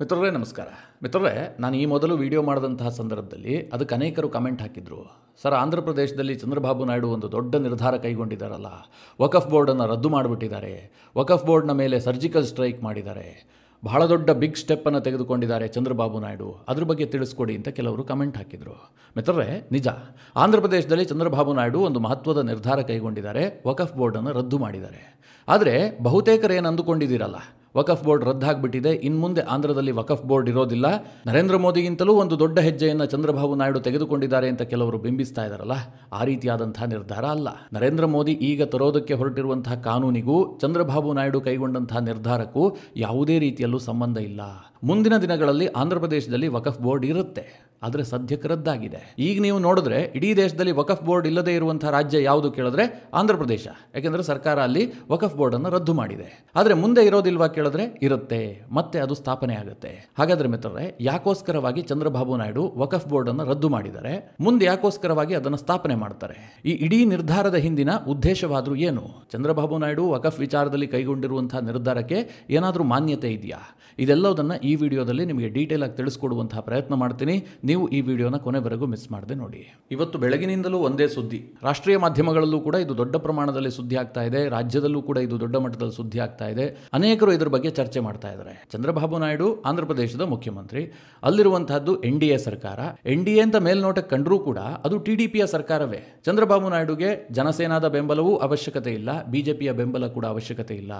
ಮಿತ್ರರೇ ನಮಸ್ಕಾರ ಮಿತ್ರರೇ ನಾನು ಈ ಮೊದಲು ವಿಡಿಯೋ ಮಾಡಿದಂತಹ ಸಂದರ್ಭದಲ್ಲಿ ಅದಕ್ಕೆ ಅನೇಕರು ಕಮೆಂಟ್ ಹಾಕಿದರು ಸರ್ ಆಂಧ್ರ ಪ್ರದೇಶದಲ್ಲಿ ಚಂದ್ರಬಾಬು ನಾಯ್ಡು ಒಂದು ದೊಡ್ಡ ನಿರ್ಧಾರ ಕೈಗೊಂಡಿದ್ದಾರಲ್ಲ ವಕಫ್ ಬೋರ್ಡನ್ನು ರದ್ದು ಮಾಡಿಬಿಟ್ಟಿದ್ದಾರೆ ವಕಫ್ ಬೋರ್ಡ್ನ ಮೇಲೆ ಸರ್ಜಿಕಲ್ ಸ್ಟ್ರೈಕ್ ಮಾಡಿದ್ದಾರೆ ಬಹಳ ದೊಡ್ಡ ಬಿಗ್ ಸ್ಟೆಪ್ಪನ್ನು ತೆಗೆದುಕೊಂಡಿದ್ದಾರೆ ಚಂದ್ರಬಾಬು ನಾಯ್ಡು ಅದ್ರ ಬಗ್ಗೆ ತಿಳಿಸ್ಕೊಡಿ ಅಂತ ಕೆಲವರು ಕಮೆಂಟ್ ಹಾಕಿದರು ಮಿತ್ರರೇ ನಿಜ ಆಂಧ್ರ ಪ್ರದೇಶದಲ್ಲಿ ಚಂದ್ರಬಾಬು ನಾಯ್ಡು ಒಂದು ಮಹತ್ವದ ನಿರ್ಧಾರ ಕೈಗೊಂಡಿದ್ದಾರೆ ವಕಫ್ ಬೋರ್ಡನ್ನು ರದ್ದು ಮಾಡಿದ್ದಾರೆ ಆದರೆ ಏನು ಅಂದುಕೊಂಡಿದ್ದೀರಲ್ಲ ವಕಫ್ ಬೋರ್ಡ್ ರದ್ದಾಗ್ಬಿಟ್ಟಿದೆ ಇನ್ನು ಮುಂದೆ ಆಂಧ್ರದಲ್ಲಿ ವಕಫ್ ಬೋರ್ಡ್ ಇರೋದಿಲ್ಲ ನರೇಂದ್ರ ಮೋದಿಗಿಂತಲೂ ಒಂದು ದೊಡ್ಡ ಹೆಜ್ಜೆಯನ್ನು ಚಂದ್ರಬಾಬು ನಾಯ್ಡು ತೆಗೆದುಕೊಂಡಿದ್ದಾರೆ ಅಂತ ಕೆಲವರು ಬಿಂಬಿಸ್ತಾ ಇದ್ದಾರಲ್ಲ ಆ ರೀತಿಯಾದಂತಹ ನಿರ್ಧಾರ ಅಲ್ಲ ನರೇಂದ್ರ ಮೋದಿ ಈಗ ತರೋದಕ್ಕೆ ಹೊರಟಿರುವಂತಹ ಕಾನೂನಿಗೂ ಚಂದ್ರಬಾಬು ನಾಯ್ಡು ಕೈಗೊಂಡಂತಹ ನಿರ್ಧಾರಕ್ಕೂ ಯಾವುದೇ ರೀತಿಯಲ್ಲೂ ಸಂಬಂಧ ಇಲ್ಲ ಮುಂದಿನ ದಿನಗಳಲ್ಲಿ ಆಂಧ್ರ ಪ್ರದೇಶದಲ್ಲಿ ವಕಫ್ ಬೋರ್ಡ್ ಇರುತ್ತೆ ಆದರೆ ಸದ್ಯಕ್ಕೆ ರದ್ದಾಗಿದೆ ಈಗ ನೀವು ನೋಡಿದ್ರೆ ಇಡೀ ದೇಶದಲ್ಲಿ ವಕಫ್ ಬೋರ್ಡ್ ಇಲ್ಲದೆ ಇರುವಂತಹ ರಾಜ್ಯ ಯಾವುದು ಕೇಳಿದ್ರೆ ಆಂಧ್ರ ಪ್ರದೇಶ ಯಾಕೆಂದರೆ ಸರ್ಕಾರ ಅಲ್ಲಿ ವಕಫ್ ಬೋರ್ಡನ್ನು ರದ್ದು ಮಾಡಿದೆ ಆದರೆ ಮುಂದೆ ಇರೋದಿಲ್ವಾ ಕೇಳಿದ್ರೆ ಇರುತ್ತೆ ಮತ್ತೆ ಅದು ಸ್ಥಾಪನೆ ಆಗುತ್ತೆ ಹಾಗಾದ್ರೆ ಮಿತ್ರರೇ ಯಾಕೋಸ್ಕರವಾಗಿ ಚಂದ್ರಬಾಬು ನಾಯ್ಡು ವಕಫ್ ಬೋರ್ಡನ್ನು ರದ್ದು ಮಾಡಿದರೆ ಮುಂದೆ ಯಾಕೋಸ್ಕರವಾಗಿ ಅದನ್ನು ಸ್ಥಾಪನೆ ಮಾಡ್ತಾರೆ ಈ ಇಡೀ ನಿರ್ಧಾರದ ಹಿಂದಿನ ಉದ್ದೇಶವಾದರೂ ಏನು ಚಂದ್ರಬಾಬು ನಾಯ್ಡು ವಕಫ್ ವಿಚಾರದಲ್ಲಿ ಕೈಗೊಂಡಿರುವಂತಹ ನಿರ್ಧಾರಕ್ಕೆ ಏನಾದರೂ ಮಾನ್ಯತೆ ಇದೆಯಾ ಇದೆಲ್ಲವುದನ್ನು ಈ ವಿಡಿಯೋದಲ್ಲಿ ನಿಮಗೆ ಡೀಟೇಲ್ ಆಗಿ ತಿಳಿಸ್ಕೊಡುವಂತಹ ಪ್ರಯತ್ನ ಮಾಡ್ತೀನಿ ನೀವು ಈ ವಿಡಿಯೋನ ಕೊನೆವರೆಗೂ ಮಿಸ್ ಮಾಡದೆ ನೋಡಿ ಇವತ್ತು ಬೆಳಗಿನಿಂದಲೂ ಒಂದೇ ಸುದ್ದಿ ರಾಷ್ಟ್ರೀಯ ಮಾಧ್ಯಮಗಳಲ್ಲೂ ಕೂಡ ಇದು ದೊಡ್ಡ ಪ್ರಮಾಣದಲ್ಲಿ ಸುದ್ದಿ ಆಗ್ತಾ ಇದೆ ರಾಜ್ಯದಲ್ಲೂ ಕೂಡ ಇದು ದೊಡ್ಡ ಮಟ್ಟದಲ್ಲಿ ಸುದ್ದಿ ಆಗ್ತಾ ಇದೆ ಅನೇಕರು ಇದರ ಬಗ್ಗೆ ಚರ್ಚೆ ಮಾಡ್ತಾ ಇದ್ದಾರೆ ಚಂದ್ರಬಾಬು ನಾಯ್ಡು ಆಂಧ್ರ ಪ್ರದೇಶದ ಮುಖ್ಯಮಂತ್ರಿ ಅಲ್ಲಿರುವಂತಹದ್ದು ಎನ್ ಡಿ ಎ ಸರ್ಕಾರ ಎನ್ ಡಿ ಎ ಮೇಲ್ನೋಟಕ್ಕೆ ಕಂಡರೂ ಕೂಡ ಅದು ಟಿ ಡಿ ಪಿಯ ಸರ್ಕಾರವೇ ಚಂದ್ರಬಾಬು ನಾಯ್ಡುಗೆ ಜನಸೇನಾದ ಬೆಂಬಲವೂ ಅವಶ್ಯಕತೆ ಇಲ್ಲ ಬಿಜೆಪಿಯ ಬೆಂಬಲ ಕೂಡ ಅವಶ್ಯಕತೆ ಇಲ್ಲ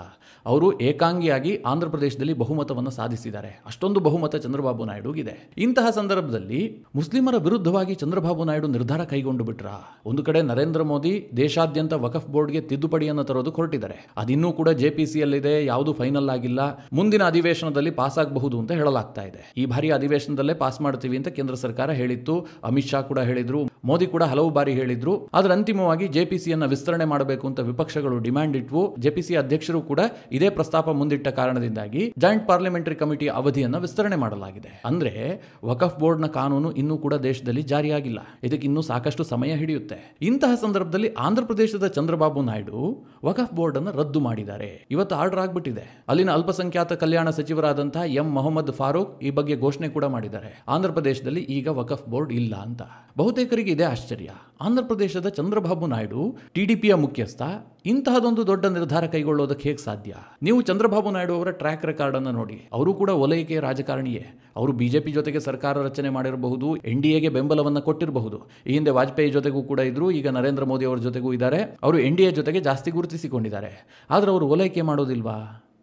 ಅವರು ಏಕಾಂಗಿಯಾಗಿ ಆಂಧ್ರಪ್ರದೇಶದಲ್ಲಿ ಬಹುಮತವನ್ನು ಸಾಧಿಸಿದ್ದಾರೆ ಅಷ್ಟೊಂದು ಬಹುಮತ ಚಂದ್ರಬಾಬು ನಾಯ್ಡುಗಿದೆ ಇಂತಹ ಸಂದರ್ಭದಲ್ಲಿ ಮುಸ್ಲಿಮರ ವಿರುದ್ಧವಾಗಿ ಚಂದ್ರಬಾಬು ನಾಯ್ಡು ನಿರ್ಧಾರ ಕೈಗೊಂಡು ಬಿಟ್ರ ಒಂದು ಕಡೆ ನರೇಂದ್ರ ಮೋದಿ ದೇಶಾದ್ಯಂತ ವಕಫ್ ಬೋರ್ಡ್ಗೆ ತಿದ್ದುಪಡಿಯನ್ನು ತರೋದು ಹೊರಟಿದ್ದಾರೆ ಅದಿನ್ನೂ ಕೂಡ ಜೆಪಿಸಿಯಲ್ಲಿದೆ ಯಾವುದು ಫೈನಲ್ ಆಗಿಲ್ಲ ಮುಂದಿನ ಅಧಿವೇಶನದಲ್ಲಿ ಪಾಸ್ ಆಗಬಹುದು ಅಂತ ಹೇಳಲಾಗ್ತಾ ಇದೆ ಈ ಬಾರಿ ಅಧಿವೇಶನದಲ್ಲೇ ಪಾಸ್ ಮಾಡ್ತೀವಿ ಅಂತ ಕೇಂದ್ರ ಸರ್ಕಾರ ಹೇಳಿತ್ತು ಅಮಿತ್ ಶಾ ಕೂಡ ಹೇಳಿದ್ರು ಮೋದಿ ಕೂಡ ಹಲವು ಬಾರಿ ಹೇಳಿದ್ರು ಆದ್ರೆ ಅಂತಿಮವಾಗಿ ಜೆಪಿಸಿಯನ್ನ ವಿಸ್ತರಣೆ ಮಾಡಬೇಕು ಅಂತ ವಿಪಕ್ಷಗಳು ಡಿಮ್ಯಾಂಡ್ ಇಟ್ವು ಜೆಪಿಸಿ ಅಧ್ಯಕ್ಷರು ಕೂಡ ಇದೇ ಪ್ರಸ್ತಾಪ ಮುಂದಿಟ್ಟ ಕಾರಣದಿಂದಾಗಿ ಜಾಯಿಂಟ್ ಪಾರ್ಲಿಮೆಂಟರಿ ಕಮಿಟಿ ಅವಧಿಯನ್ನ ವಿಸ್ತರಣೆ ಮಾಡಲಾಗಿದೆ ಅಂದ್ರೆ ವಕಫ್ ನ ಕಾನೂನು ಇನ್ನೂ ಕೂಡ ದೇಶದಲ್ಲಿ ಜಾರಿಯಾಗಿಲ್ಲ ಇದಕ್ಕೆ ಇನ್ನೂ ಸಾಕಷ್ಟು ಸಮಯ ಹಿಡಿಯುತ್ತೆ ಇಂತಹ ಸಂದರ್ಭದಲ್ಲಿ ಆಂಧ್ರ ಪ್ರದೇಶದ ಚಂದ್ರಬಾಬು ನಾಯ್ಡು ವಕಫ್ ಬೋರ್ಡ್ ಅನ್ನು ರದ್ದು ಮಾಡಿದ್ದಾರೆ ಇವತ್ತು ಆರ್ಡರ್ ಆಗ್ಬಿಟ್ಟಿದೆ ಅಲ್ಲಿನ ಅಲ್ಪಸಂಖ್ಯಾತ ಕಲ್ಯಾಣ ಸಚಿವರಾದಂತಹ ಎಂ ಮೊಹಮ್ಮದ್ ಫಾರೂಕ್ ಈ ಬಗ್ಗೆ ಘೋಷಣೆ ಕೂಡ ಮಾಡಿದ್ದಾರೆ ಆಂಧ್ರ ಪ್ರದೇಶದಲ್ಲಿ ಈಗ ವಕಫ್ ಬೋರ್ಡ್ ಇಲ್ಲ ಅಂತ ಬಹುತೇಕರಿಗೆ ಜನರಿಗೆ ಇದೇ ಆಶ್ಚರ್ಯ ಆಂಧ್ರ ಪ್ರದೇಶದ ಚಂದ್ರಬಾಬು ನಾಯ್ಡು ಟಿ ಡಿ ಪಿಯ ಮುಖ್ಯಸ್ಥ ಇಂತಹದೊಂದು ದೊಡ್ಡ ನಿರ್ಧಾರ ಕೈಗೊಳ್ಳೋದಕ್ಕೆ ಹೇಗೆ ಸಾಧ್ಯ ನೀವು ಚಂದ್ರಬಾಬು ನಾಯ್ಡು ಅವರ ಟ್ರ್ಯಾಕ್ ರೆಕಾರ್ಡ್ ಅನ್ನು ನೋಡಿ ಅವರು ಕೂಡ ವಲಯಕ್ಕೆ ರಾಜಕಾರಣಿಯೇ ಅವರು ಬಿಜೆಪಿ ಜೊತೆಗೆ ಸರ್ಕಾರ ರಚನೆ ಮಾಡಿರಬಹುದು ಎನ್ ಡಿ ಎಗೆ ಬೆಂಬಲವನ್ನು ಕೊಟ್ಟಿರಬಹುದು ಈ ಹಿಂದೆ ವಾಜಪೇಯಿ ಜೊತೆಗೂ ಕೂಡ ಇದ್ರು ಈಗ ನರೇಂದ್ರ ಮೋದಿ ಅವರ ಜೊತೆಗೂ ಇದ್ದಾರೆ ಅವರು ಎನ್ ಡಿ ಜೊತೆಗೆ ಜಾಸ್ತಿ ಗುರುತಿಸಿಕೊಂಡಿದ್ದಾರೆ ಆದರೆ ಅವರು ಒಲೈಕೆ ಮಾಡೋದಿಲ್ವಾ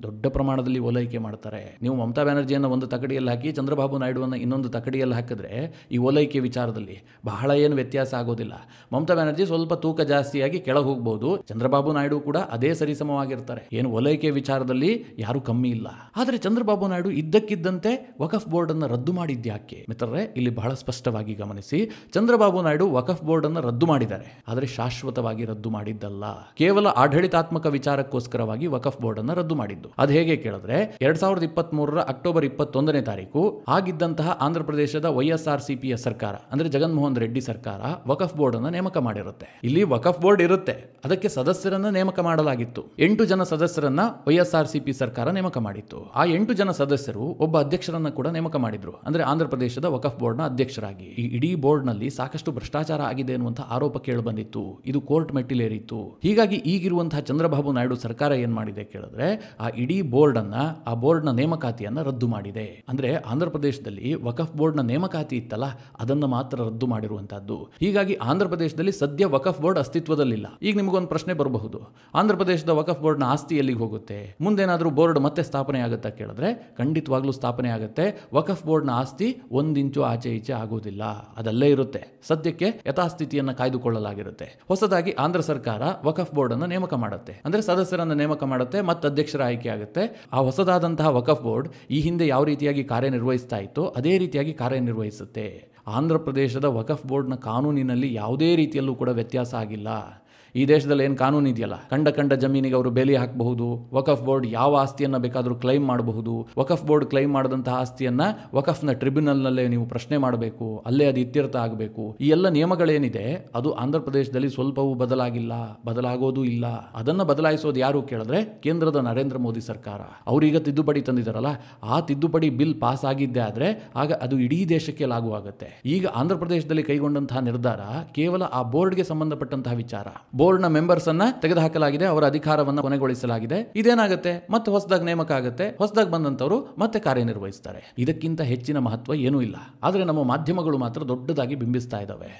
ದೊಡ್ಡ ಪ್ರಮಾಣದಲ್ಲಿ ಓಲೈಕೆ ಮಾಡ್ತಾರೆ ನೀವು ಮಮತಾ ಬ್ಯಾನರ್ಜಿಯನ್ನು ಒಂದು ತಕಡಿಯಲ್ಲಿ ಹಾಕಿ ಚಂದ್ರಬಾಬು ನಾಯ್ಡುವನ್ನು ಇನ್ನೊಂದು ತಕಡಿಯಲ್ಲಿ ಹಾಕಿದ್ರೆ ಈ ಓಲೈಕೆ ವಿಚಾರದಲ್ಲಿ ಬಹಳ ಏನು ವ್ಯತ್ಯಾಸ ಆಗೋದಿಲ್ಲ ಮಮತಾ ಬ್ಯಾನರ್ಜಿ ಸ್ವಲ್ಪ ತೂಕ ಜಾಸ್ತಿಯಾಗಿ ಕೆಳಗೆ ಹೋಗ್ಬೋದು ಚಂದ್ರಬಾಬು ನಾಯ್ಡು ಕೂಡ ಅದೇ ಸರಿಸಮವಾಗಿರ್ತಾರೆ ಏನು ಓಲೈಕೆ ವಿಚಾರದಲ್ಲಿ ಯಾರು ಕಮ್ಮಿ ಇಲ್ಲ ಆದರೆ ಚಂದ್ರಬಾಬು ನಾಯ್ಡು ಇದ್ದಕ್ಕಿದ್ದಂತೆ ವಕಫ್ ಅನ್ನು ರದ್ದು ಮಾಡಿದ್ಯಾಕೆ ಮಿತ್ರರೇ ಇಲ್ಲಿ ಬಹಳ ಸ್ಪಷ್ಟವಾಗಿ ಗಮನಿಸಿ ಚಂದ್ರಬಾಬು ನಾಯ್ಡು ವಕಫ್ ಅನ್ನು ರದ್ದು ಮಾಡಿದ್ದಾರೆ ಆದರೆ ಶಾಶ್ವತವಾಗಿ ರದ್ದು ಮಾಡಿದ್ದಲ್ಲ ಕೇವಲ ಆಡಳಿತಾತ್ಮಕ ವಿಚಾರಕ್ಕೋಸ್ಕರವಾಗಿ ವಕಫ್ ಅನ್ನು ರದ್ದು ಮಾಡಿದ್ದು ಆಗಿದ್ದು ಅದು ಹೇಗೆ ಕೇಳಿದ್ರೆ ಎರಡ್ ಸಾವಿರದ ಇಪ್ಪತ್ತ್ ಮೂರರ ಅಕ್ಟೋಬರ್ ಇಪ್ಪತ್ತೊಂದನೇ ತಾರೀಕು ಆಗಿದ್ದಂತಹ ಆಂಧ್ರ ಪ್ರದೇಶದ ವೈಎಸ್ಆರ್ ಸಿಪಿಯ ಸರ್ಕಾರ ಅಂದ್ರೆ ಜಗನ್ಮೋಹನ್ ರೆಡ್ಡಿ ಸರ್ಕಾರ ವಕಫ್ ಬೋರ್ಡ್ ಅನ್ನ ನೇಮಕ ಮಾಡಿರುತ್ತೆ ಇಲ್ಲಿ ವಕಫ್ ಬೋರ್ಡ್ ಇರುತ್ತೆ ಅದಕ್ಕೆ ಸದಸ್ಯರನ್ನ ನೇಮಕ ಮಾಡಲಾಗಿತ್ತು ಎಂಟು ಜನ ಸದಸ್ಯರನ್ನ ವೈಎಸ್ಆರ್ ಸಿಪಿ ಸರ್ಕಾರ ನೇಮಕ ಮಾಡಿತ್ತು ಆ ಎಂಟು ಜನ ಸದಸ್ಯರು ಒಬ್ಬ ಅಧ್ಯಕ್ಷರನ್ನ ಕೂಡ ನೇಮಕ ಮಾಡಿದ್ರು ಅಂದ್ರೆ ಆಂಧ್ರ ಪ್ರದೇಶದ ವಕಫ್ ನ ಅಧ್ಯಕ್ಷರಾಗಿ ಈ ಇಡೀ ಬೋರ್ಡ್ ನಲ್ಲಿ ಸಾಕಷ್ಟು ಭ್ರಷ್ಟಾಚಾರ ಆಗಿದೆ ಎನ್ನುವಂತಹ ಆರೋಪ ಕೇಳಿ ಬಂದಿತ್ತು ಇದು ಕೋರ್ಟ್ ಮೆಟ್ಟಿಲೇರಿತ್ತು ಹೀಗಾಗಿ ಈಗಿರುವಂತಹ ಚಂದ್ರಬಾಬು ನಾಯ್ಡು ಸರ್ಕಾರ ಏನ್ ಮಾಡಿದೆ ಕೇಳಿದ್ರೆ ಆ ಇಡೀ ಅನ್ನ ಆ ಬೋರ್ಡ್ನ ನೇಮಕಾತಿಯನ್ನು ರದ್ದು ಮಾಡಿದೆ ಅಂದ್ರೆ ಆಂಧ್ರ ಪ್ರದೇಶದಲ್ಲಿ ವಕಫ್ ಬೋರ್ಡ್ನ ನೇಮಕಾತಿ ಇತ್ತಲ್ಲ ಅದನ್ನು ಮಾತ್ರ ರದ್ದು ಮಾಡಿರುವಂತಹದ್ದು ಹೀಗಾಗಿ ಆಂಧ್ರ ಪ್ರದೇಶದಲ್ಲಿ ಸದ್ಯ ವಕಫ್ ಬೋರ್ಡ್ ಅಸ್ತಿತ್ವದಲ್ಲಿಲ್ಲ ಈಗ ನಿಮಗೊಂದು ಪ್ರಶ್ನೆ ಬರಬಹುದು ಆಂಧ್ರ ಪ್ರದೇಶದ ವಕಫ್ ನ ಆಸ್ತಿ ಎಲ್ಲಿಗೆ ಹೋಗುತ್ತೆ ಮುಂದೇನಾದರೂ ಬೋರ್ಡ್ ಮತ್ತೆ ಸ್ಥಾಪನೆ ಆಗುತ್ತಾ ಕೇಳಿದ್ರೆ ಖಂಡಿತವಾಗ್ಲೂ ಸ್ಥಾಪನೆ ಆಗುತ್ತೆ ವಕಫ್ ನ ಆಸ್ತಿ ಒಂದಿಂಚು ಆಚೆ ಈಚೆ ಆಗೋದಿಲ್ಲ ಅದಲ್ಲೇ ಇರುತ್ತೆ ಸದ್ಯಕ್ಕೆ ಯಥಾಸ್ಥಿತಿಯನ್ನು ಕಾಯ್ದುಕೊಳ್ಳಲಾಗಿರುತ್ತೆ ಹೊಸದಾಗಿ ಆಂಧ್ರ ಸರ್ಕಾರ ವಕಫ್ ಬೋರ್ಡ್ ಅನ್ನು ನೇಮಕ ಮಾಡುತ್ತೆ ಅಂದ್ರೆ ಸದಸ್ಯರನ್ನು ನೇಮಕ ಮಾಡುತ್ತೆ ಮತ್ತೆ ಅಧ್ಯಕ್ಷರ ಆಯ್ಕೆ ಆಗುತ್ತೆ ಆ ಹೊಸದಾದಂತಹ ವಕಫ್ ಬೋರ್ಡ್ ಈ ಹಿಂದೆ ಯಾವ ರೀತಿಯಾಗಿ ಕಾರ್ಯನಿರ್ವಹಿಸ್ತಾ ಇತ್ತು ಅದೇ ರೀತಿಯಾಗಿ ಕಾರ್ಯನಿರ್ವಹಿಸುತ್ತೆ ಆಂಧ್ರ ಪ್ರದೇಶದ ವಕಫ್ ಬೋರ್ಡ್ನ ಕಾನೂನಿನಲ್ಲಿ ಯಾವುದೇ ರೀತಿಯಲ್ಲೂ ಕೂಡ ವ್ಯತ್ಯಾಸ ಆಗಿಲ್ಲ ಈ ದೇಶದಲ್ಲಿ ಏನು ಕಾನೂನು ಇದೆಯಲ್ಲ ಕಂಡ ಕಂಡ ಜಮೀನಿಗೆ ಅವರು ಬೇಲಿ ಹಾಕಬಹುದು ವಕಫ್ ಬೋರ್ಡ್ ಯಾವ ಆಸ್ತಿಯನ್ನು ಬೇಕಾದರೂ ಕ್ಲೈಮ್ ಮಾಡಬಹುದು ವಕಫ್ ಬೋರ್ಡ್ ಕ್ಲೈಮ್ ಮಾಡಿದಂತಹ ಆಸ್ತಿಯನ್ನು ವಕಫ್ನ ಟ್ರಿಬ್ಯುನಲ್ನಲ್ಲೇ ನೀವು ಪ್ರಶ್ನೆ ಮಾಡಬೇಕು ಅಲ್ಲೇ ಅದು ಇತ್ಯರ್ಥ ಆಗಬೇಕು ಈ ಎಲ್ಲ ನಿಯಮಗಳೇನಿದೆ ಅದು ಆಂಧ್ರಪ್ರದೇಶದಲ್ಲಿ ಸ್ವಲ್ಪವೂ ಬದಲಾಗಿಲ್ಲ ಬದಲಾಗೋದು ಇಲ್ಲ ಅದನ್ನು ಬದಲಾಯಿಸೋದು ಯಾರು ಕೇಳಿದ್ರೆ ಕೇಂದ್ರದ ನರೇಂದ್ರ ಮೋದಿ ಸರ್ಕಾರ ಅವರೀಗ ತಿದ್ದುಪಡಿ ತಂದಿದ್ದಾರಲ್ಲ ಆ ತಿದ್ದುಪಡಿ ಬಿಲ್ ಪಾಸ್ ಆಗಿದ್ದೆ ಆದರೆ ಆಗ ಅದು ಇಡೀ ದೇಶಕ್ಕೆ ಲಾಗು ಆಗುತ್ತೆ ಈಗ ಆಂಧ್ರ ಪ್ರದೇಶದಲ್ಲಿ ಕೈಗೊಂಡಂತಹ ನಿರ್ಧಾರ ಕೇವಲ ಆ ಬೋರ್ಡ್ಗೆ ಸಂಬಂಧಪಟ್ಟಂತಹ ವಿಚಾರ ಮೆಂಬರ್ಸ್ ಅನ್ನ ತೆಗೆದುಹಾಕಲಾಗಿದೆ ಅವರ ಅಧಿಕಾರವನ್ನು ಕೊನೆಗೊಳಿಸಲಾಗಿದೆ ಇದೇನಾಗುತ್ತೆ ಮತ್ತೆ ಹೊಸದಾಗಿ ನೇಮಕ ಆಗುತ್ತೆ ಹೊಸದಾಗಿ ಬಂದಂತವರು ಮತ್ತೆ ಕಾರ್ಯನಿರ್ವಹಿಸ್ತಾರೆ ಇದಕ್ಕಿಂತ ಹೆಚ್ಚಿನ ಮಹತ್ವ ಏನೂ ಇಲ್ಲ ಆದರೆ ನಮ್ಮ ಮಾಧ್ಯಮಗಳು ಮಾತ್ರ ದೊಡ್ಡದಾಗಿ ಬಿಂಬಿಸ್ತಾ ಇದ್ದಾವೆ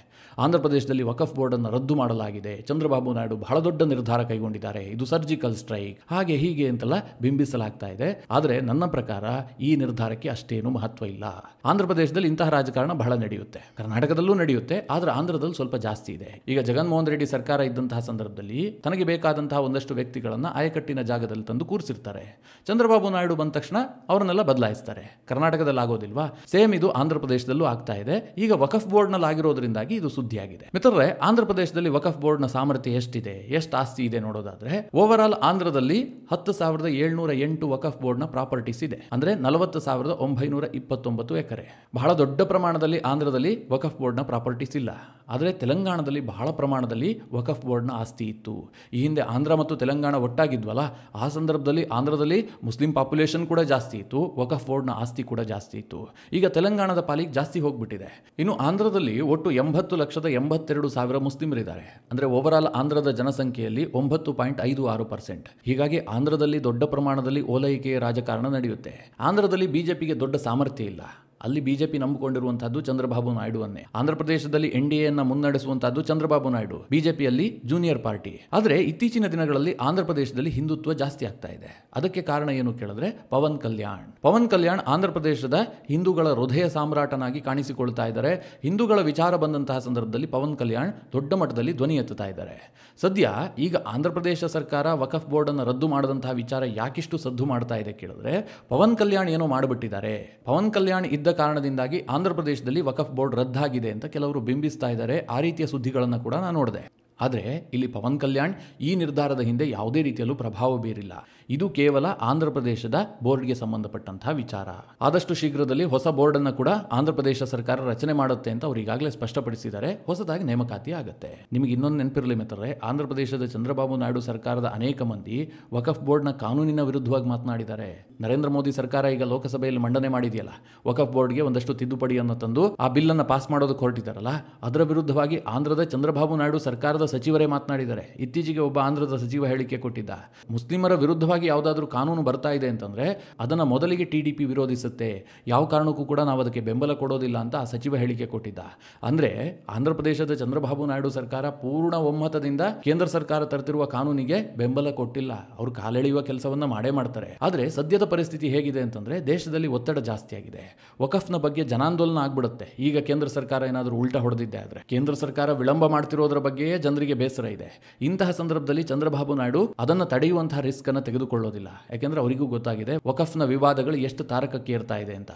ಆಂಧ್ರ ಪ್ರದೇಶದಲ್ಲಿ ವಕಫ್ ಬೋರ್ಡ್ ಅನ್ನು ರದ್ದು ಮಾಡಲಾಗಿದೆ ಚಂದ್ರಬಾಬು ನಾಯ್ಡು ಬಹಳ ದೊಡ್ಡ ನಿರ್ಧಾರ ಕೈಗೊಂಡಿದ್ದಾರೆ ಇದು ಸರ್ಜಿಕಲ್ ಸ್ಟ್ರೈಕ್ ಹಾಗೆ ಹೀಗೆ ಅಂತೆಲ್ಲ ಬಿಂಬಿಸಲಾಗ್ತಾ ಇದೆ ಆದರೆ ನನ್ನ ಪ್ರಕಾರ ಈ ನಿರ್ಧಾರಕ್ಕೆ ಅಷ್ಟೇನು ಮಹತ್ವ ಇಲ್ಲ ಆಂಧ್ರ ಪ್ರದೇಶದಲ್ಲಿ ಇಂತಹ ರಾಜಕಾರಣ ಬಹಳ ನಡೆಯುತ್ತೆ ಕರ್ನಾಟಕದಲ್ಲೂ ನಡೆಯುತ್ತೆ ಆದರೆ ಆಂಧ್ರದಲ್ಲಿ ಸ್ವಲ್ಪ ಜಾಸ್ತಿ ಇದೆ ಈಗ ಜಗನ್ಮೋಹನ್ ರೆಡ್ಡಿ ಸರ್ಕಾರ ಇದ್ದಂತಹ ಸಂದರ್ಭದಲ್ಲಿ ತನಗೆ ಬೇಕಾದಂತಹ ಒಂದಷ್ಟು ವ್ಯಕ್ತಿಗಳನ್ನು ಆಯಕಟ್ಟಿನ ಜಾಗದಲ್ಲಿ ತಂದು ಕೂರಿಸಿರ್ತಾರೆ ಚಂದ್ರಬಾಬು ನಾಯ್ಡು ಬಂದ ತಕ್ಷಣ ಅವರನ್ನೆಲ್ಲ ಬದಲಾಯಿಸ್ತಾರೆ ಕರ್ನಾಟಕದಲ್ಲಿ ಆಗೋದಿಲ್ವಾ ಸೇಮ್ ಇದು ಆಂಧ್ರ ಪ್ರದೇಶದಲ್ಲೂ ಆಗ್ತಾ ಇದೆ ಈಗ ವಕಫ್ ಬೋರ್ಡ್ನಲ್ಲಿ ಆಗಿರೋದ್ರಿಂದಾಗಿ ಇದು ಸುದ್ದಿಯಾಗಿದೆ ಮಿತ್ರರೇ ಆಂಧ್ರ ಪ್ರದೇಶದಲ್ಲಿ ವಕಫ್ ಬೋರ್ಡ್ನ ಸಾಮರ್ಥ್ಯ ಎಷ್ಟಿದೆ ಎಷ್ಟು ಆಸ್ತಿ ಇದೆ ನೋಡೋದಾದ್ರೆ ಓವರ್ ಆಲ್ ಆಂಧ್ರದಲ್ಲಿ ಹತ್ತು ಸಾವಿರದ ಏಳ್ನೂರ ಎಂಟು ವಕಫ್ ನ ಪ್ರಾಪರ್ಟೀಸ್ ಇದೆ ಅಂದ್ರೆ ನಲವತ್ತು ಸಾವಿರದ ಒಂಬೈನೂರ ಇಪ್ಪತ್ತೊಂಬತ್ತು ಎಕರೆ ಬಹಳ ದೊಡ್ಡ ಪ್ರಮಾಣದಲ್ಲಿ ಆಂಧ್ರದಲ್ಲಿ ವಕಫ್ ನ ಪ್ರಾಪರ್ಟೀಸ್ ಇಲ್ಲ ಆದರೆ ತೆಲಂಗಾಣದಲ್ಲಿ ಬಹಳ ಪ್ರಮಾಣದಲ್ಲಿ ವಕಫ್ ಬೋರ್ಡ್ನ ಆಸ್ತಿ ಇತ್ತು ಈ ಹಿಂದೆ ಆಂಧ್ರ ಮತ್ತು ತೆಲಂಗಾಣ ಒಟ್ಟಾಗಿದ್ವಲ್ಲ ಆ ಸಂದರ್ಭದಲ್ಲಿ ಆಂಧ್ರದಲ್ಲಿ ಮುಸ್ಲಿಂ ಪಾಪ್ಯುಲೇಷನ್ ಕೂಡ ಜಾಸ್ತಿ ಇತ್ತು ವಕಫ್ ಬೋರ್ಡ್ನ ಆಸ್ತಿ ಕೂಡ ಜಾಸ್ತಿ ಇತ್ತು ಈಗ ತೆಲಂಗಾಣದ ಪಾಲಿಗೆ ಜಾಸ್ತಿ ಹೋಗ್ಬಿಟ್ಟಿದೆ ಇನ್ನು ಆಂಧ್ರದಲ್ಲಿ ಒಟ್ಟು ಎಂಬತ್ತು ಲಕ್ಷದ ಎಂಬತ್ತೆರಡು ಸಾವಿರ ಮುಸ್ಲಿಮರಿದ್ದಾರೆ ಅಂದರೆ ಓವರ್ ಆಲ್ ಆಂಧ್ರದ ಜನಸಂಖ್ಯೆಯಲ್ಲಿ ಒಂಬತ್ತು ಪಾಯಿಂಟ್ ಐದು ಆರು ಪರ್ಸೆಂಟ್ ಹೀಗಾಗಿ ಆಂಧ್ರದಲ್ಲಿ ದೊಡ್ಡ ಪ್ರಮಾಣದಲ್ಲಿ ಓಲೈಕೆಯ ರಾಜಕಾರಣ ನಡೆಯುತ್ತೆ ಆಂಧ್ರದಲ್ಲಿ ಬಿಜೆಪಿಗೆ ದೊಡ್ಡ ಸಾಮರ್ಥ್ಯ ಇಲ್ಲ ಅಲ್ಲಿ ಬಿಜೆಪಿ ನಂಬಿಕೊಂಡಿರುವಂತಹದ್ದು ಚಂದ್ರಬಾಬು ನಾಯ್ಡು ಅನ್ನೇ ಆಂಧ್ರಪ್ರದೇಶದಲ್ಲಿ ಎನ್ ಡಿ ಎನ್ನ ಮುನ್ನಡೆಸುವಂತಹದ್ದು ಚಂದ್ರಬಾಬು ನಾಯ್ಡು ಬಿಜೆಪಿಯಲ್ಲಿ ಜೂನಿಯರ್ ಪಾರ್ಟಿ ಆದರೆ ಇತ್ತೀಚಿನ ದಿನಗಳಲ್ಲಿ ಆಂಧ್ರ ಪ್ರದೇಶದಲ್ಲಿ ಹಿಂದುತ್ವ ಜಾಸ್ತಿ ಆಗ್ತಾ ಇದೆ ಅದಕ್ಕೆ ಕಾರಣ ಏನು ಕೇಳಿದ್ರೆ ಪವನ್ ಕಲ್ಯಾಣ್ ಪವನ್ ಕಲ್ಯಾಣ್ ಆಂಧ್ರ ಪ್ರದೇಶದ ಹಿಂದೂಗಳ ಹೃದಯ ಸಾಮ್ರಾಟನಾಗಿ ಕಾಣಿಸಿಕೊಳ್ತಾ ಇದ್ದಾರೆ ಹಿಂದೂಗಳ ವಿಚಾರ ಬಂದಂತಹ ಸಂದರ್ಭದಲ್ಲಿ ಪವನ್ ಕಲ್ಯಾಣ್ ದೊಡ್ಡ ಮಟ್ಟದಲ್ಲಿ ಧ್ವನಿ ಎತ್ತುತ್ತಾ ಇದ್ದಾರೆ ಸದ್ಯ ಈಗ ಆಂಧ್ರ ಪ್ರದೇಶ ಸರ್ಕಾರ ವಕಫ್ ಬೋರ್ಡ್ ಅನ್ನು ರದ್ದು ಮಾಡದಂತಹ ವಿಚಾರ ಯಾಕಿಷ್ಟು ಸದ್ದು ಮಾಡ್ತಾ ಇದೆ ಕೇಳಿದ್ರೆ ಪವನ್ ಕಲ್ಯಾಣ್ ಏನೋ ಮಾಡಿಬಿಟ್ಟಿದ್ದಾರೆ ಪವನ್ ಕಲ್ಯಾಣ್ ಇದ್ದ ಕಾರಣದಿಂದಾಗಿ ಆಂಧ್ರ ಪ್ರದೇಶದಲ್ಲಿ ವಕಫ್ ಬೋರ್ಡ್ ರದ್ದಾಗಿದೆ ಅಂತ ಕೆಲವರು ಬಿಂಬಿಸ್ತಾ ಇದ್ದಾರೆ ಆ ರೀತಿಯ ಸುದ್ದಿಗಳನ್ನು ಕೂಡ ನಾನು ನೋಡಿದೆ ಆದರೆ ಇಲ್ಲಿ ಪವನ್ ಕಲ್ಯಾಣ್ ಈ ನಿರ್ಧಾರದ ಹಿಂದೆ ಯಾವುದೇ ರೀತಿಯಲ್ಲೂ ಪ್ರಭಾವ ಬೀರಿಲ್ಲ ಇದು ಕೇವಲ ಆಂಧ್ರ ಪ್ರದೇಶದ ಬೋರ್ಡ್ಗೆ ಸಂಬಂಧಪಟ್ಟಂತಹ ವಿಚಾರ ಆದಷ್ಟು ಶೀಘ್ರದಲ್ಲಿ ಹೊಸ ಬೋರ್ಡ್ ಅನ್ನು ಕೂಡ ಆಂಧ್ರ ಪ್ರದೇಶ ಸರ್ಕಾರ ರಚನೆ ಮಾಡುತ್ತೆ ಅಂತ ಅವರು ಈಗಾಗಲೇ ಸ್ಪಷ್ಟಪಡಿಸಿದ್ದಾರೆ ಹೊಸದಾಗಿ ನೇಮಕಾತಿ ಆಗುತ್ತೆ ನಿಮಗೆ ಇನ್ನೊಂದು ನೆನಪಿರಲಿ ಮಿತ್ರರೇ ಆಂಧ್ರ ಪ್ರದೇಶದ ಚಂದ್ರಬಾಬು ನಾಯ್ಡು ಸರ್ಕಾರದ ಅನೇಕ ಮಂದಿ ವಕಫ್ ಬೋರ್ಡ್ನ ಕಾನೂನಿನ ವಿರುದ್ಧವಾಗಿ ಮಾತನಾಡಿದ್ದಾರೆ ನರೇಂದ್ರ ಮೋದಿ ಸರ್ಕಾರ ಈಗ ಲೋಕಸಭೆಯಲ್ಲಿ ಮಂಡನೆ ಮಾಡಿದೆಯಲ್ಲ ವಕಫ್ ಬೋರ್ಡ್ಗೆ ಒಂದಷ್ಟು ತಿದ್ದುಪಡಿಯನ್ನು ತಂದು ಆ ಬಿಲ್ ಅನ್ನು ಪಾಸ್ ಮಾಡೋದು ಹೊರಟಿದ್ದಾರಲ್ಲ ಅದರ ವಿರುದ್ಧವಾಗಿ ಆಂಧ್ರದ ಚಂದ್ರಬಾಬು ನಾಯ್ಡು ಸರ್ಕಾರದ ಸಚಿವರೇ ಮಾತನಾಡಿದ್ದಾರೆ ಇತ್ತೀಚೆಗೆ ಒಬ್ಬ ಆಂಧ್ರದ ಸಚಿವ ಹೇಳಿಕೆ ಕೊಟ್ಟಿದ್ದ ಮುಸ್ಲಿಮರ ವಿರುದ್ಧ ವಿರುದ್ಧವಾಗಿ ಯಾವುದಾದ್ರೂ ಕಾನೂನು ಬರ್ತಾ ಇದೆ ಅಂತಂದರೆ ಅದನ್ನು ಮೊದಲಿಗೆ ಟಿ ಡಿ ಪಿ ವಿರೋಧಿಸುತ್ತೆ ಯಾವ ಕಾರಣಕ್ಕೂ ಕೂಡ ನಾವು ಅದಕ್ಕೆ ಬೆಂಬಲ ಕೊಡೋದಿಲ್ಲ ಅಂತ ಆ ಸಚಿವ ಹೇಳಿಕೆ ಕೊಟ್ಟಿದ್ದ ಅಂದರೆ ಆಂಧ್ರ ಪ್ರದೇಶದ ಚಂದ್ರಬಾಬು ನಾಯ್ಡು ಸರ್ಕಾರ ಪೂರ್ಣ ಒಮ್ಮತದಿಂದ ಕೇಂದ್ರ ಸರ್ಕಾರ ತರ್ತಿರುವ ಕಾನೂನಿಗೆ ಬೆಂಬಲ ಕೊಟ್ಟಿಲ್ಲ ಅವರು ಕಾಲೆಳೆಯುವ ಕೆಲಸವನ್ನು ಮಾಡೇ ಮಾಡ್ತಾರೆ ಆದರೆ ಸದ್ಯದ ಪರಿಸ್ಥಿತಿ ಹೇಗಿದೆ ಅಂತಂದರೆ ದೇಶದಲ್ಲಿ ಒತ್ತಡ ಜಾಸ್ತಿ ಆಗಿದೆ ವಕಫ್ನ ಬಗ್ಗೆ ಜನಾಂದೋಲನ ಆಗ್ಬಿಡುತ್ತೆ ಈಗ ಕೇಂದ್ರ ಸರ್ಕಾರ ಏನಾದರೂ ಉಲ್ಟಾ ಹೊಡೆದಿದ್ದೆ ಆದರೆ ಕೇಂದ್ರ ಸರ್ಕಾರ ವಿಳಂಬ ಮಾಡ್ತಿರೋದ್ರ ಬಗ್ಗೆಯೇ ಜನರಿಗೆ ಬೇಸರ ಇದೆ ಇಂತಹ ಸಂದರ್ಭದಲ್ಲಿ ಚಂದ್ರಬಾಬು ನಾಯ್ಡು ಅದನ್ನು ತಡೆಯುವಂತಹ ರಿಸ್ಕ್ ಅನ್ನು ತೆಗೆದು ಕೊಳ್ಳೋದಿಲ್ಲ ಯಾಕೆಂದರೆ ಅವರಿಗೂ ಗೊತ್ತಾಗಿದೆ ವಕಫ್ನ ವಿವಾದಗಳು ಎಷ್ಟು ತಾರಕಕ್ಕೆ ಇರ್ತಾ ಇದೆ ಅಂತ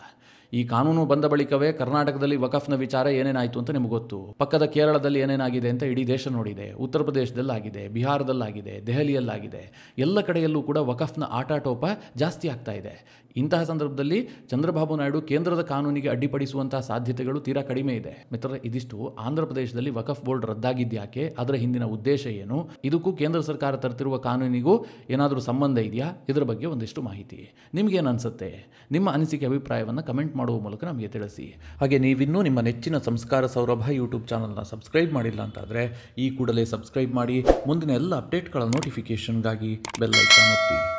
ಈ ಕಾನೂನು ಬಂದ ಬಳಿಕವೇ ಕರ್ನಾಟಕದಲ್ಲಿ ವಕಫ್ನ ವಿಚಾರ ಏನೇನಾಯಿತು ಅಂತ ನಿಮ್ಗೆ ಗೊತ್ತು ಪಕ್ಕದ ಕೇರಳದಲ್ಲಿ ಏನೇನಾಗಿದೆ ಅಂತ ಇಡೀ ದೇಶ ನೋಡಿದೆ ಉತ್ತರ ಪ್ರದೇಶದಲ್ಲಾಗಿದೆ ಬಿಹಾರದಲ್ಲಾಗಿದೆ ದೆಹಲಿಯಲ್ಲಾಗಿದೆ ಎಲ್ಲ ಕಡೆಯಲ್ಲೂ ಕೂಡ ವಕಫ್ನ ಆಟಾಟೋಪ ಜಾಸ್ತಿ ಆಗ್ತಾ ಇದೆ ಇಂತಹ ಸಂದರ್ಭದಲ್ಲಿ ಚಂದ್ರಬಾಬು ನಾಯ್ಡು ಕೇಂದ್ರದ ಕಾನೂನಿಗೆ ಅಡ್ಡಿಪಡಿಸುವಂತಹ ಸಾಧ್ಯತೆಗಳು ತೀರಾ ಕಡಿಮೆ ಇದೆ ಮಿತ್ರ ಇದಿಷ್ಟು ಆಂಧ್ರ ಪ್ರದೇಶದಲ್ಲಿ ವಕಫ್ ಬೋರ್ಡ್ ರದ್ದಾಗಿದ್ಯಾಕೆ ಅದರ ಹಿಂದಿನ ಉದ್ದೇಶ ಏನು ಇದಕ್ಕೂ ಕೇಂದ್ರ ಸರ್ಕಾರ ತರ್ತಿರುವ ಕಾನೂನಿಗೂ ಏನಾದರೂ ಸಂಬಂಧ ಇದೆಯಾ ಇದರ ಬಗ್ಗೆ ಒಂದಿಷ್ಟು ಮಾಹಿತಿ ನಿಮಗೇನು ಅನಿಸುತ್ತೆ ನಿಮ್ಮ ಅನಿಸಿಕೆ ಅಭಿಪ್ರಾಯವನ್ನು ಕಮೆಂಟ್ ಮಾಡುವ ಮೂಲಕ ನಮಗೆ ತಿಳಿಸಿ ಹಾಗೆ ನೀವಿನ್ನೂ ನಿಮ್ಮ ನೆಚ್ಚಿನ ಸಂಸ್ಕಾರ ಸೌರಭ ಯೂಟ್ಯೂಬ್ ಚಾನಲ್ನ ಸಬ್ಸ್ಕ್ರೈಬ್ ಮಾಡಿಲ್ಲ ಅಂತಾದರೆ ಈ ಕೂಡಲೇ ಸಬ್ಸ್ಕ್ರೈಬ್ ಮಾಡಿ ಮುಂದಿನ ಎಲ್ಲ ಅಪ್ಡೇಟ್ಗಳ ನೋಟಿಫಿಕೇಷನ್ಗಾಗಿ ಬೆಲ್ಲೈಕಾನ್ ಒತ್ತಿ